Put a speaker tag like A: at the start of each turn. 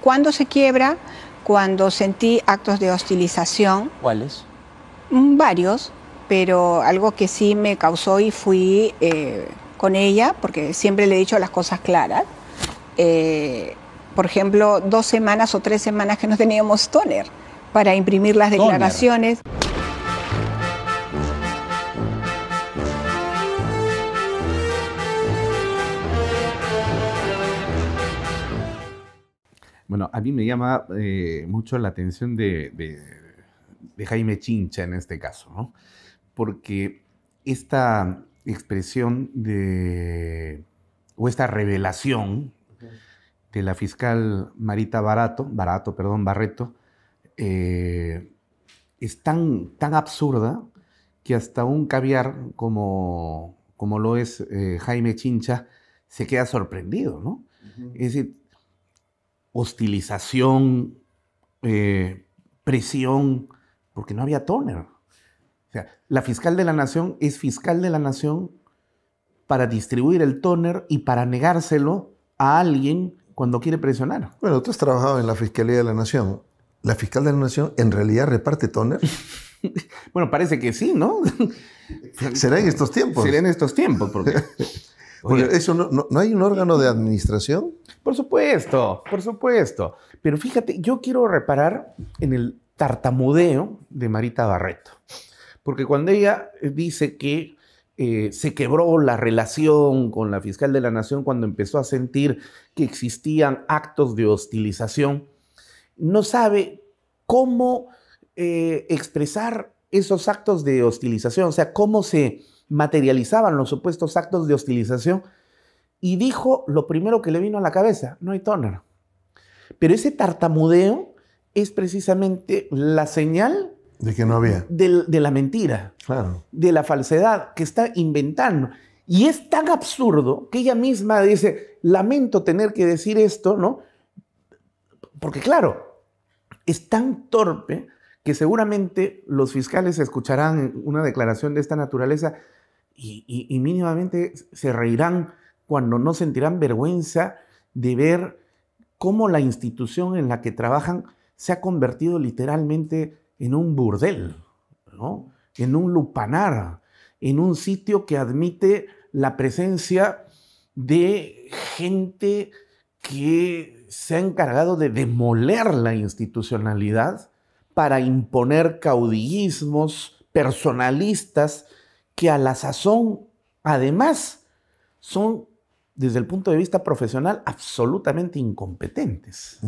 A: cuando se quiebra? Cuando sentí actos de hostilización. ¿Cuáles? Mm, varios, pero algo que sí me causó y fui eh, con ella, porque siempre le he dicho las cosas claras. Eh, por ejemplo, dos semanas o tres semanas que no teníamos toner para imprimir las declaraciones.
B: bueno, a mí me llama eh, mucho la atención de, Jaime Chincha en este caso, ¿no? Porque esta expresión de, o esta revelación de la fiscal Marita Barato, Barato, perdón, Barreto, eh, es tan, tan absurda que hasta un caviar como, como lo es eh, Jaime Chincha se queda sorprendido, ¿no? Es decir, hostilización, eh, presión, porque no había Toner. O sea, la fiscal de la nación es fiscal de la nación para distribuir el toner y para negárselo a alguien cuando quiere presionar. Bueno, tú has trabajado en la Fiscalía de la Nación. ¿La fiscal de la Nación en realidad reparte toner? bueno, parece que sí, ¿no? Será en estos tiempos. Será en estos tiempos, porque eso no, hay un órgano de administración. Por supuesto, por supuesto. Pero fíjate, yo quiero reparar en el tartamudeo de Marita Barreto. Porque cuando ella eh, dice que eh, se quebró la relación con la fiscal de la Nación cuando empezó a sentir que existían actos de hostilización, no sabe cómo eh, expresar esos actos de hostilización, o sea, cómo se materializaban los supuestos actos de hostilización, y dijo lo primero que le vino a la cabeza, no hay tóner Pero ese tartamudeo es precisamente la señal de que no había. De, la mentira. De la falsedad que está inventando. Y es tan absurdo que ella misma dice, lamento tener que decir esto, ¿no? Porque claro, es tan torpe que seguramente los fiscales escucharán una declaración de esta naturaleza y, mínimamente se reirán cuando no sentirán vergüenza de ver cómo la institución en la que trabajan se ha convertido literalmente en un burdel, en un lupanar, en un sitio que admite la presencia de gente que se ha encargado de demoler la institucionalidad para imponer caudillismos personalistas que a la sazón, además, son, desde el punto de vista profesional, absolutamente incompetentes.